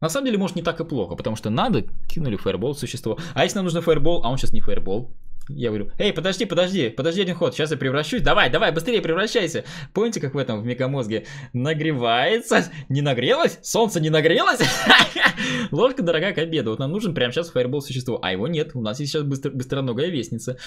На самом деле, может, не так и плохо, потому что надо, кинули фаербол существо. А если нам нужно фаербол, а он сейчас не фаербол, я говорю, эй, подожди, подожди, подожди один ход, сейчас я превращусь, давай, давай, быстрее превращайся. Помните, как в этом, в мегамозге? Нагревается, не нагрелось? Солнце не нагрелось? Ложка дорогая к обеду, вот нам нужен прямо сейчас фаербол существо, а его нет, у нас есть сейчас быстро, быстроногая вестница.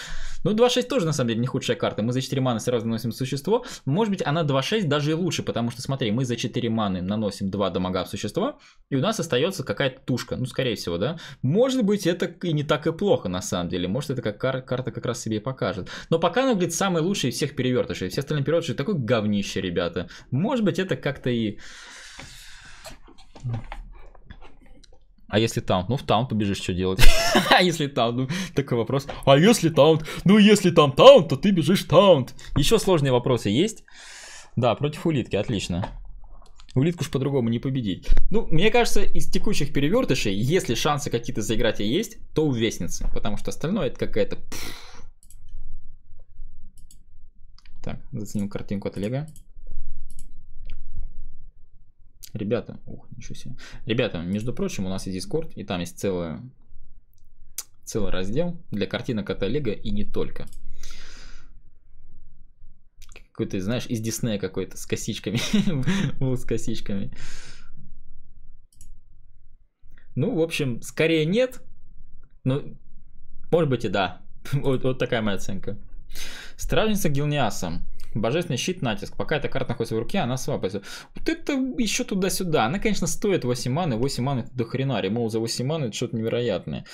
Ну, 2-6 тоже, на самом деле, не худшая карта, мы за 4 маны сразу наносим существо, может быть, она 2-6 даже и лучше, потому что, смотри, мы за 4 маны наносим 2 дамага в существо, и у нас остается какая-то тушка, ну, скорее всего, да? Может быть, это и не так и плохо, на самом деле, может, это как кар карта как раз себе и покажет. Но пока она выглядит самый лучший из всех перевертышей. Все остальные перевертыши такой говнище, ребята. Может быть, это как-то и... А если таунт? Ну, в таунт побежишь, что делать? А если таунт? Ну, такой вопрос. А если таунт? Ну, если там таунт, то ты бежишь таунт. Еще сложные вопросы есть? Да, против улитки, отлично. Улитку ж по-другому не победить. Ну, мне кажется, из текущих перевертышей, если шансы какие-то заиграть и есть, то у Вестницы. Потому что остальное это какая-то... Так, заценил картинку от Олега. Ребята, ух, ничего себе. Ребята, между прочим, у нас есть Discord, и там есть целая, целый раздел для картинок от Олега и не только. Какой-то, знаешь, из Диснея какой-то, с косичками. Был с косичками. Ну, в общем, скорее нет. Ну, может быть и да. вот, вот такая моя оценка. Стражница Гилниасом. Божественный щит натиск. Пока эта карта находится в руке, она свапается. Вот это еще туда-сюда. Она, конечно, стоит 8 маны. 8 маны до хрена. Ремоут за 8 маны это что-то невероятное.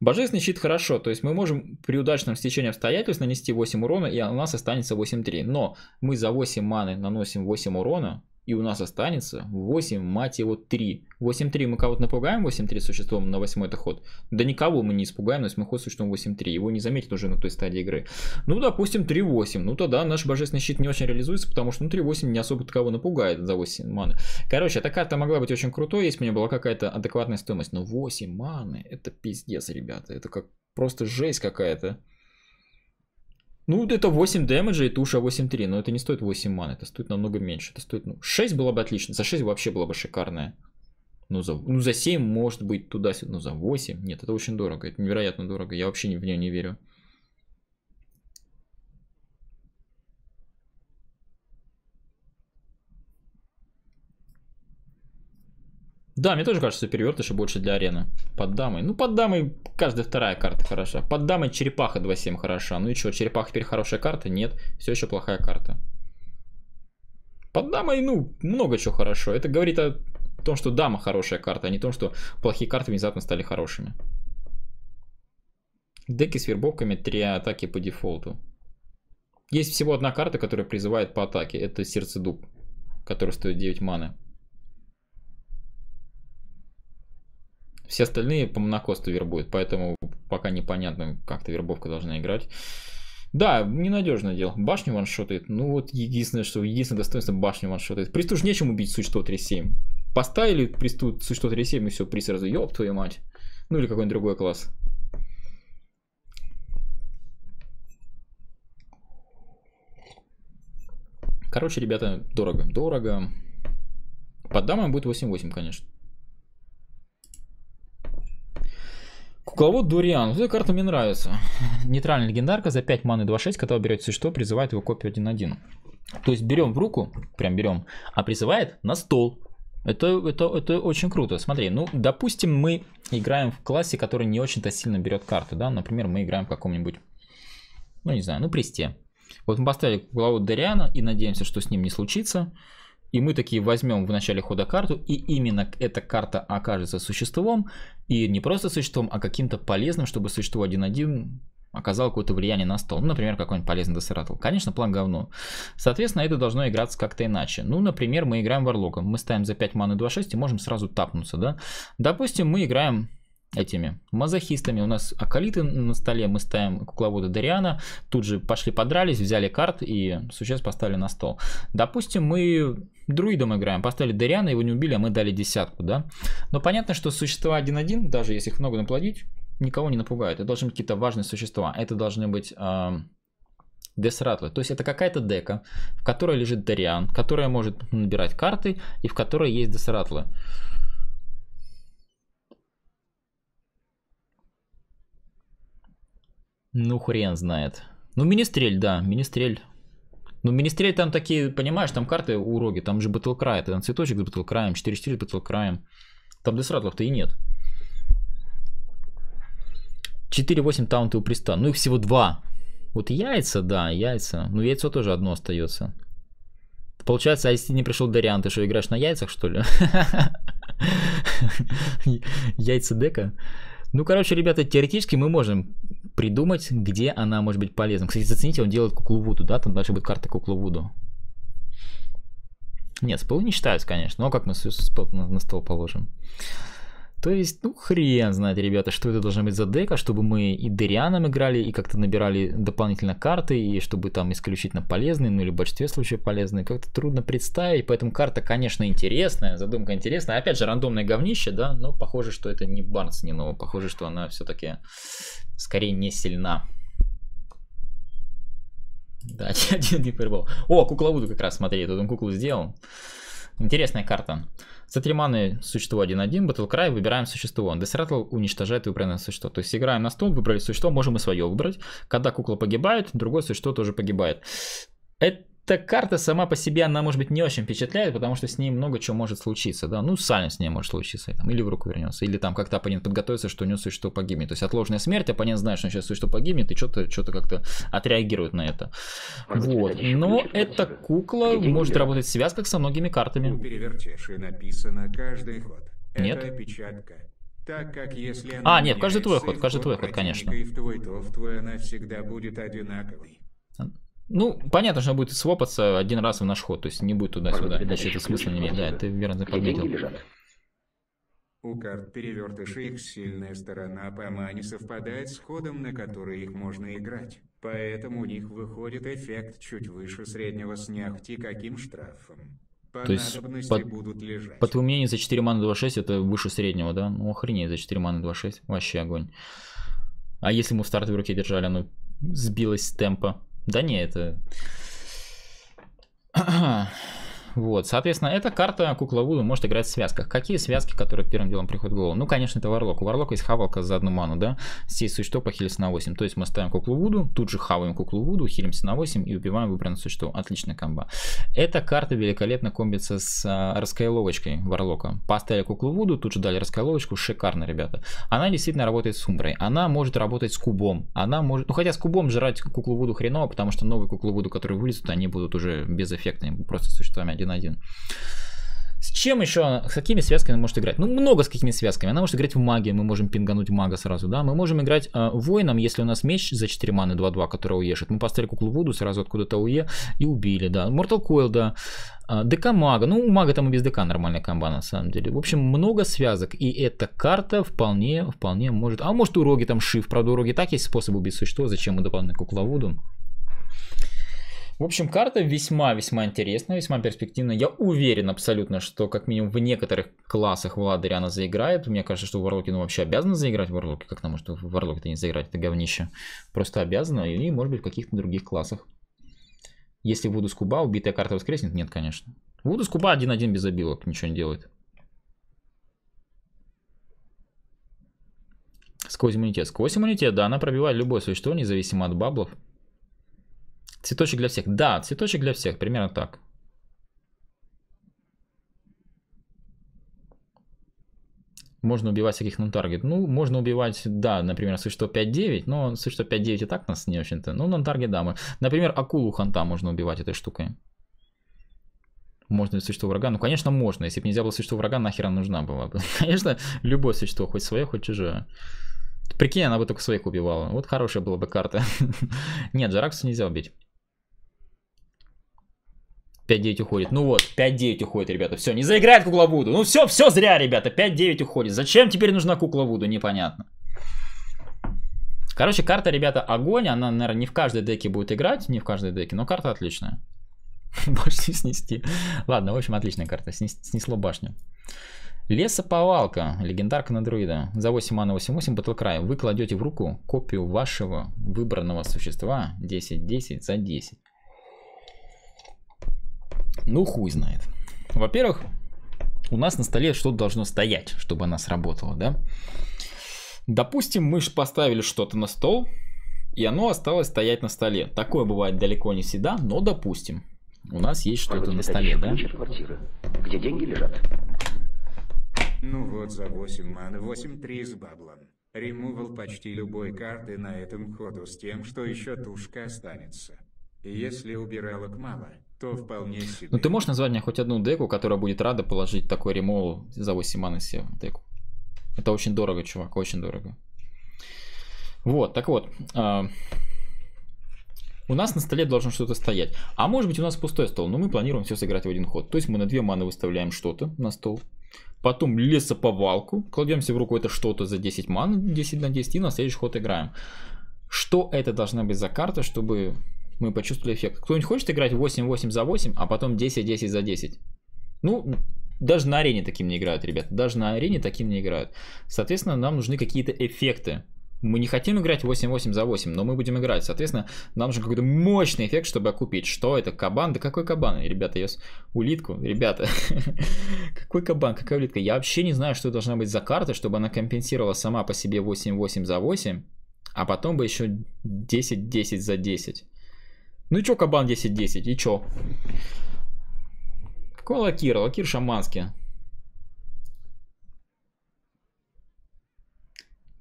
Божественный щит хорошо, то есть мы можем при удачном стечении обстоятельств нанести 8 урона, и у нас останется 8-3. Но мы за 8 маны наносим 8 урона, и у нас останется 8, мать его, 3. 8-3 мы кого-то напугаем 8-3 существом на 8 это ход. Да никого мы не испугаем, на если ход существом 8-3, его не заметят уже на той стадии игры. Ну, допустим, 3-8. Ну, тогда наш божественный щит не очень реализуется, потому что ну, 3-8 не особо кого напугает за 8 маны. Короче, эта карта могла быть очень крутой, если бы у нее была какая-то адекватная стоимость. Но 8 маны, это пиздец, ребята. Это как просто жесть какая-то. Ну, это 8 дэмэджа и туша 8-3, но это не стоит 8 ман, это стоит намного меньше. Это стоит, ну, 6 было бы отлично, за 6 вообще было бы шикарное. Ну за, ну, за 7 может быть туда-сюда, ну, за 8. Нет, это очень дорого, это невероятно дорого, я вообще в нее не верю. Да, мне тоже кажется, что переверт больше для арены. Под дамой. Ну, под дамой каждая вторая карта хороша. Под дамой черепаха 2-7 хороша. Ну и что, черепаха теперь хорошая карта? Нет, все еще плохая карта. Под дамой, ну, много чего хорошо. Это говорит о том, что дама хорошая карта, а не том, что плохие карты внезапно стали хорошими. Деки с вербовками, три атаки по дефолту. Есть всего одна карта, которая призывает по атаке. Это сердце дуб, который стоит 9 маны. Все остальные по монокосту вербуют, поэтому пока непонятно, как эта вербовка должна играть. Да, ненадежное дело. Башню ваншотает. Ну вот единственное, что единственное достоинство башню ваншотает. Присту же нечем убить суть 137. Поставили присту суть 137 и все, приз сразу, ёб твою мать. Ну или какой-нибудь другой класс. Короче, ребята, дорого. Дорого. Под дамой будет 8-8, конечно. Клавут Дуриан. Вот эта карта мне нравится. Нейтральная легендарка за 5 маны 2-6, когда берете существо, призывает его копию 1-1. То есть берем в руку, прям берем, а призывает на стол. Это, это, это очень круто. Смотри, ну, допустим, мы играем в классе, который не очень-то сильно берет карты, да? Например, мы играем в каком-нибудь, ну, не знаю, ну, престе. Вот мы поставили главу Дуриана и надеемся, что с ним не случится и мы такие возьмем в начале хода карту, и именно эта карта окажется существом, и не просто существом, а каким-то полезным, чтобы существо 1-1 оказало какое-то влияние на стол. Ну, например, какой-нибудь полезный досыратл. Конечно, план говно. Соответственно, это должно играться как-то иначе. Ну, например, мы играем варлоком. Мы ставим за 5 маны 2-6 и можем сразу тапнуться, да? Допустим, мы играем этими мазохистами. У нас акалиты на столе, мы ставим кукловода Дариана, тут же пошли подрались, взяли карт и существ поставили на стол. Допустим, мы друидом играем, поставили Дариана, его не убили, а мы дали десятку, да? Но понятно, что существа 1-1, даже если их много наплодить, никого не напугают. Это должны быть какие-то важные существа. Это должны быть... А, десратлы. То есть это какая-то дека, в которой лежит Дариан, которая может набирать карты и в которой есть Десратлы. Ну, хрен знает. Ну, Министрель, да, Министрель. Ну, Министрель там такие, понимаешь, там карты уроги, там же Батлкрай, там цветочек с Батлкраем, 4-4 с Батлкраем. Там Десратлов-то и нет. 4-8 таунты у приста. Ну, их всего два. Вот яйца, да, яйца. Ну, яйцо тоже одно остается. Получается, а если не пришел Дариан, ты что, играешь на яйцах, что ли? Яйца дека? Ну, короче, ребята, теоретически мы можем придумать, где она может быть полезна. Кстати, зацените, он делает куклу да? Там дальше будет карта куклу Нет, спылы не считаются, конечно. Но как мы на стол положим? То есть, ну, хрен знает, ребята, что это должно быть за дека, чтобы мы и дыряном играли, и как-то набирали дополнительно карты, и чтобы там исключительно полезные, ну или в большинстве случаев полезные, как-то трудно представить, поэтому карта, конечно, интересная, задумка интересная, опять же, рандомное говнище, да, но похоже, что это не Барнс не нового, похоже, что она все-таки скорее не сильна. Да, один не перебал. О, кукловуду как раз, смотри, я тут он куклу сделал. Интересная карта. За три маны существо 1-1, Battlecry, выбираем существо. Десертл уничтожает выбранное существо. То есть играем на стол, выбрали существо, можем и свое выбрать. Когда кукла погибает, другое существо тоже погибает. Это так карта сама по себе, она, может быть, не очень впечатляет, потому что с ней много чего может случиться, да, ну, Сален с ней может случиться, там, или в руку вернется, или там как-то оппонент подготовится, что у него существо погибнет, то есть отложенная смерть, оппонент знает, что сейчас существо погибнет, и что-то что как-то отреагирует на это. Может, вот, но эта кукла Где может идет? работать в связках со многими картами. написано каждый ход. Нет. Это печатка. Так как если а, нет, каждый твой ход, каждый твой ход, конечно. В твой, то в твой она всегда будет одинаковой. Ну, понятно, что она будет свопаться один раз в наш ход, то есть не будет туда-сюда, иначе это смысла не имеет. Да, ты верно подметил. У карт перевертыша их сильная сторона пома не совпадает с ходом, на который их можно играть. Поэтому у них выходит эффект чуть выше среднего с каким штрафом. По То есть, по, будут лежать. по твоему мнению, за 4 маны 2.6 это выше среднего, да? Ну, охренеть, за 4 маны 2.6. Вообще огонь. А если мы в в руке держали, оно сбилось с темпа? Да не, это... Вот, соответственно, эта карта кукла может играть в связках. Какие связки, которые первым делом приходят в голову? Ну, конечно, это Варлок. У Варлока есть хавалка за одну ману, да? Здесь существо похилится на 8. То есть мы ставим куклу тут же хаваем куклу хилимся на 8 и убиваем выбранное существо. Отличная комба. Эта карта великолепно комбится с а, раскайловочкой Варлока. Поставили куклу тут же дали раскайловочку. Шикарно, ребята. Она действительно работает с Умброй. Она может работать с Кубом. Она может... Ну, хотя с Кубом жрать куклу хреново, потому что новые куклы которые вылезут, они будут уже без эффекта, просто существами один на один. С чем еще, с какими связками она может играть? Ну, много с какими связками. Она может играть в магии, мы можем пингануть мага сразу, да. Мы можем играть э, воином, если у нас меч за 4 маны 2-2, который уешет. Мы поставили куклу Вуду сразу откуда-то уе и убили, да. Mortal Coil, да. Э, ДК мага. Ну, у мага там и без ДК нормальная комба, на самом деле. В общем, много связок. И эта карта вполне, вполне может... А может уроги там шиф. Правда, уроги так есть способы убить существо. Зачем мы дополнительно кукловоду? В общем, карта весьма-весьма интересная, весьма перспективная. Я уверен абсолютно, что как минимум в некоторых классах Владарь она заиграет. Мне кажется, что Варлоки ну, вообще обязаны заиграть Варлоки. Как нам может Варлоки-то не заиграть? Это говнище. Просто обязана. И может быть в каких-то других классах. Если Вуду Скуба, убитая карта воскреснет? Нет, конечно. Вуду Скуба 1-1 без обилок, ничего не делает. Сквозь иммунитет. Сквозь иммунитет, да, она пробивает любое существо, независимо от баблов. Цветочек для всех. Да, цветочек для всех, примерно так. Можно убивать всяких нон-таргет. Ну, можно убивать, да, например, существо 5-9, но существо 5-9 и так нас не очень-то. Ну, нон-таргет, да. Мы... Например, акулу ханта можно убивать этой штукой. Можно ли существо врага? Ну, конечно, можно. Если бы нельзя было существо врага, нахер она нужна была бы. Конечно, любое существо, хоть свое, хоть чужое. Прикинь, она бы только своих убивала. Вот хорошая была бы карта. Нет, Джаракса нельзя убить. 5-9 уходит. Ну вот, 5-9 уходит, ребята. Все, не заиграет кукла Вуду. Ну все, все зря, ребята. 5-9 уходит. Зачем теперь нужна кукла Вуду, непонятно. Короче, карта, ребята, огонь. Она, наверное, не в каждой деке будет играть, не в каждой деке, но карта отличная. Башню снести. Ладно, в общем, отличная карта. снесло башню. Лесоповалка, легендарка на друида. За 8 мана 8-8 Battlecry. Вы кладете в руку копию вашего выбранного существа 10-10 за 10. Ну, хуй знает. Во-первых, у нас на столе что-то должно стоять, чтобы она сработала, да? Допустим, мы же поставили что-то на стол, и оно осталось стоять на столе. Такое бывает далеко не всегда, но допустим, у нас есть что-то на столе, да? Квартиры, где деньги лежат. Ну вот за 8 ман 8-3 с баблом. Ремувал почти любой карты на этом ходу с тем, что еще тушка останется. Если убиралок мало, то ну, вполне ну, себе. Ну ты можешь назвать мне хоть одну деку, которая будет рада положить такой ремол за 8 маны себе деку? Это очень дорого, чувак, очень дорого. Вот, так вот. Э, у нас на столе должно что-то стоять. А может быть у нас пустой стол, но мы планируем все сыграть в один ход. То есть мы на две маны выставляем что-то на стол. Потом лесоповалку, кладем себе в руку это что-то за 10 ман, 10 на 10, и на следующий ход играем. Что это должна быть за карта, чтобы мы почувствовали эффект. Кто-нибудь хочет играть 8-8 за 8, а потом 10-10 за 10? Ну, даже на арене таким не играют, ребят. Даже на арене таким не играют. Соответственно, нам нужны какие-то эффекты. Мы не хотим играть 8-8 за 8, но мы будем играть. Соответственно, нам нужен какой-то мощный эффект, чтобы окупить. Что это? Кабан? Да какой кабан? Ребята, я с... улитку. Ребята, какой кабан? Какая улитка? Я вообще не знаю, что должна быть за карта, чтобы она компенсировала сама по себе 8-8 за 8, а потом бы еще 10-10 за 10. Ну и чё кабан 10-10, и чё? Какой лакир? Лакир шаманский.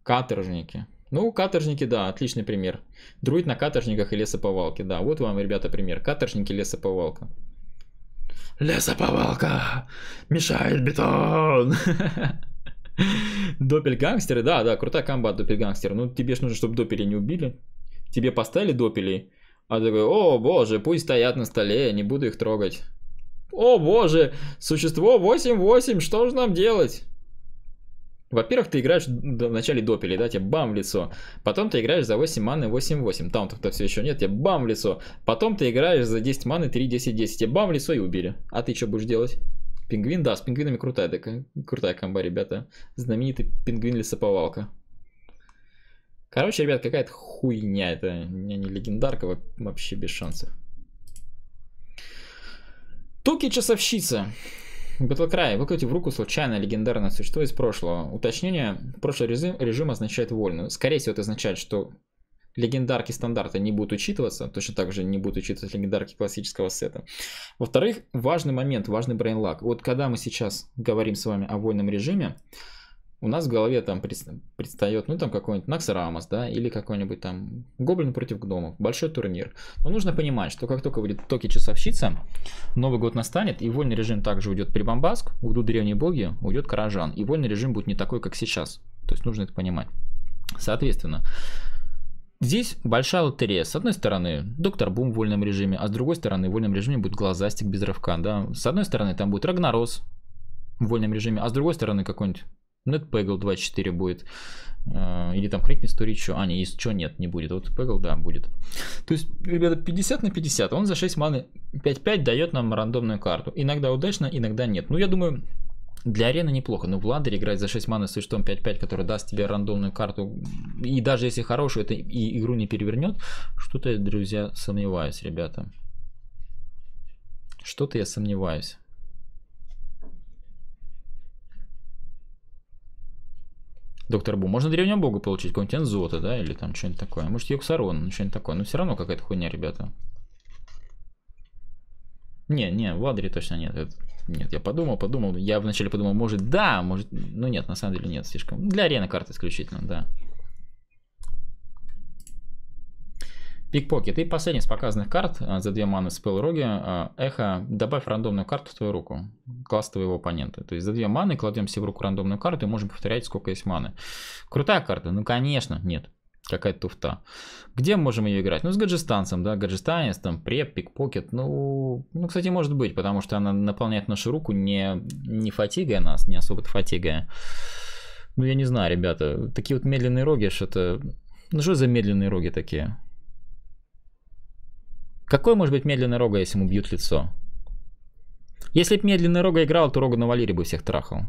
Каторжники. Ну, каторжники, да, отличный пример. Друид на каторжниках и лесоповалке, да. Вот вам, ребята, пример. Каторжники, лесоповалка. Лесоповалка! Мешает бетон! Доппельгангстеры, да, да, крутая комбат доппельгангстер. Ну, тебе же нужно, чтобы допели не убили. Тебе поставили доппелей, а ты такой, о боже, пусть стоят на столе, я не буду их трогать. О боже, существо 8-8, что же нам делать? Во-первых, ты играешь в начале допили, да, тебе бам в лицо. Потом ты играешь за 8 маны 8-8. Там то все еще нет, тебе бам в лицо. Потом ты играешь за 10 маны 3-10-10. Тебе бам в лицо и убили. А ты что будешь делать? Пингвин, да, с пингвинами крутая такая, крутая комба, ребята. Знаменитый пингвин лесоповалка. Короче, ребят, какая-то хуйня. Это не, не легендарка, вообще без шансов. Туки часовщица. Батлкрай, выкройте в руку случайно легендарное существо из прошлого. Уточнение, прошлый режим, режим означает вольную. Скорее всего, это означает, что легендарки стандарта не будут учитываться, точно так же не будут учитываться легендарки классического сета. Во-вторых, важный момент, важный брейнлаг. Вот когда мы сейчас говорим с вами о вольном режиме, у нас в голове там предстает, ну там какой-нибудь Накс да, или какой-нибудь там Гоблин против гномов, большой турнир. Но нужно понимать, что как только будет токи часовщица, Новый год настанет, и вольный режим также уйдет при Бомбаск, уйдут древние боги, уйдет Каражан, и вольный режим будет не такой, как сейчас. То есть нужно это понимать. Соответственно, Здесь большая лотерея. С одной стороны, доктор Бум в вольном режиме, а с другой стороны, в вольном режиме будет глазастик без рывка. Да? С одной стороны, там будет Рагнарос в вольном режиме, а с другой стороны, какой-нибудь нет, это Peggle 2.4 будет. Э, или там хрень истории что? А, не, из что нет, не будет. Вот Peggle, да, будет. То есть, ребята, 50 на 50. А он за 6 маны 5-5 дает нам рандомную карту. Иногда удачно, иногда нет. Ну, я думаю, для арены неплохо, но в ладере играть за 6 маны с Иштом 5-5, который даст тебе рандомную карту, и даже если хорошую, это и игру не перевернет, что-то, друзья, сомневаюсь, ребята. Что-то я сомневаюсь. Доктор Бу. Можно древнего бога получить, какой-нибудь Энзота, да, или там что-нибудь такое. Может, Йоксарон, ну, что-нибудь такое. Но все равно какая-то хуйня, ребята. Не, не, в Адре точно нет. Это, нет, я подумал, подумал. Я вначале подумал, может, да, может... Ну нет, на самом деле нет, слишком. Для арены карты исключительно, да. Пикпокет. И последний из показанных карт а, за две маны Спел Роги. А, эхо. Добавь рандомную карту в твою руку. Класс твоего оппонента. То есть за две маны кладем себе в руку рандомную карту и можем повторять, сколько есть маны. Крутая карта? Ну, конечно, нет. Какая-то туфта. Где можем ее играть? Ну, с гаджестанцем, да, гаджестанец, там, преп, пикпокет, ну, ну, кстати, может быть, потому что она наполняет нашу руку не, не фатигая нас, не особо-то фатигая. Ну, я не знаю, ребята, такие вот медленные роги, что-то... Ну, что за медленные роги такие? Какой может быть медленный Рога, если ему бьют лицо? Если б медленный Рога играл, то Рога на Валере бы всех трахал.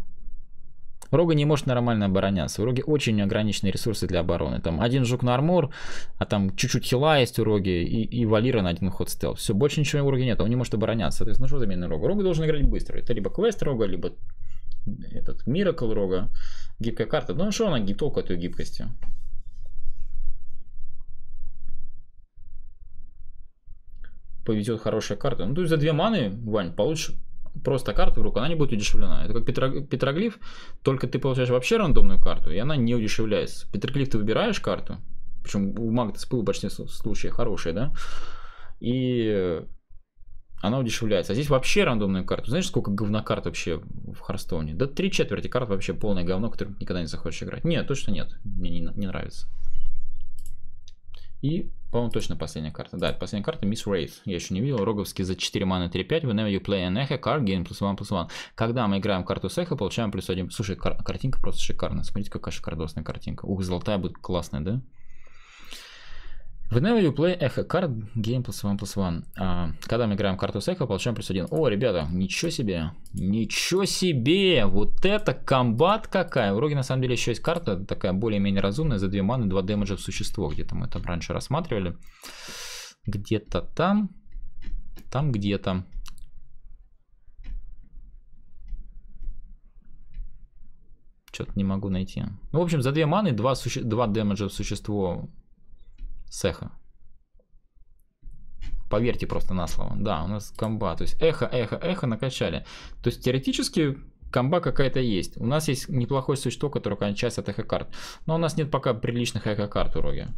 Рога не может нормально обороняться. У Роги очень ограниченные ресурсы для обороны. Там один жук на армор, а там чуть-чуть хила есть у Роги, и, и Валира на один ход стел. Все, больше ничего у Роги нет, а он не может обороняться. Соответственно, ну что замена Рога? Рога должен играть быстро. Это либо квест Рога, либо этот Миракл Рога, гибкая карта. Ну а что она, толку от ее гибкости? повезет хорошая карта. Ну, то есть за две маны, Вань, получишь просто карту в руку, она не будет удешевлена. Это как петроглиф, только ты получаешь вообще рандомную карту, и она не удешевляется. Петроглиф ты выбираешь карту, причем у мага с пылу почти случае хорошая, да, и она удешевляется. А здесь вообще рандомную карту. Знаешь, сколько говна карт вообще в Харстоуне? Да три четверти карт вообще полное говно, которым никогда не захочешь играть. Нет, точно нет. Мне не, не нравится. И по-моему, точно последняя карта. Да, это последняя карта. Мисс Wraith. Я еще не видел. Роговский за 4 маны 3-5. Whenever you play an echo, card gain plus 1 plus 1. Когда мы играем карту с эхо, получаем плюс 1. Слушай, кар картинка просто шикарная. Смотрите, какая шикардосная картинка. Ух, золотая будет классная, да? Whenever you play Echo Card, game plus one plus one. А, когда мы играем карту с Echo, получаем плюс один. О, ребята, ничего себе. Ничего себе. Вот это комбат какая. У Роги на самом деле еще есть карта такая более-менее разумная. За две маны, два дэмэджа в существо. Где-то мы это раньше рассматривали. Где-то там. Там где-то. Что-то не могу найти. Ну, в общем, за две маны, два, суще... два дэмэджа в существо с эхо. Поверьте просто на слово. Да, у нас комба. То есть эхо, эхо, эхо накачали. То есть теоретически комба какая-то есть. У нас есть неплохое существо, которое кончается от карт. Но у нас нет пока приличных эхокарт в уроке.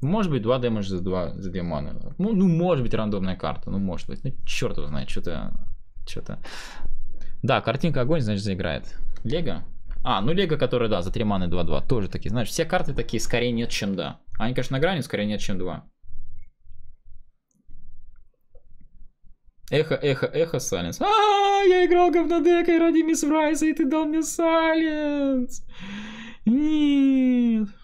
Может быть, 2 дэмэдж за 2, за 2 маны. Ну, ну, может быть, рандомная карта. Ну, может быть. Ну, черт его знает, что-то... Что-то... Да, картинка огонь, значит, заиграет. Лего? А, ну Лего, который, да, за 3 маны 2-2. Тоже такие, знаешь, все карты такие скорее нет, чем да. Они, конечно, на грани, скорее нет, чем два. Эхо, эхо, эхо, Саленс. А, -а, а, я играл говнодекой ради мисс Райса, и ты дал мне Саленс. Нет.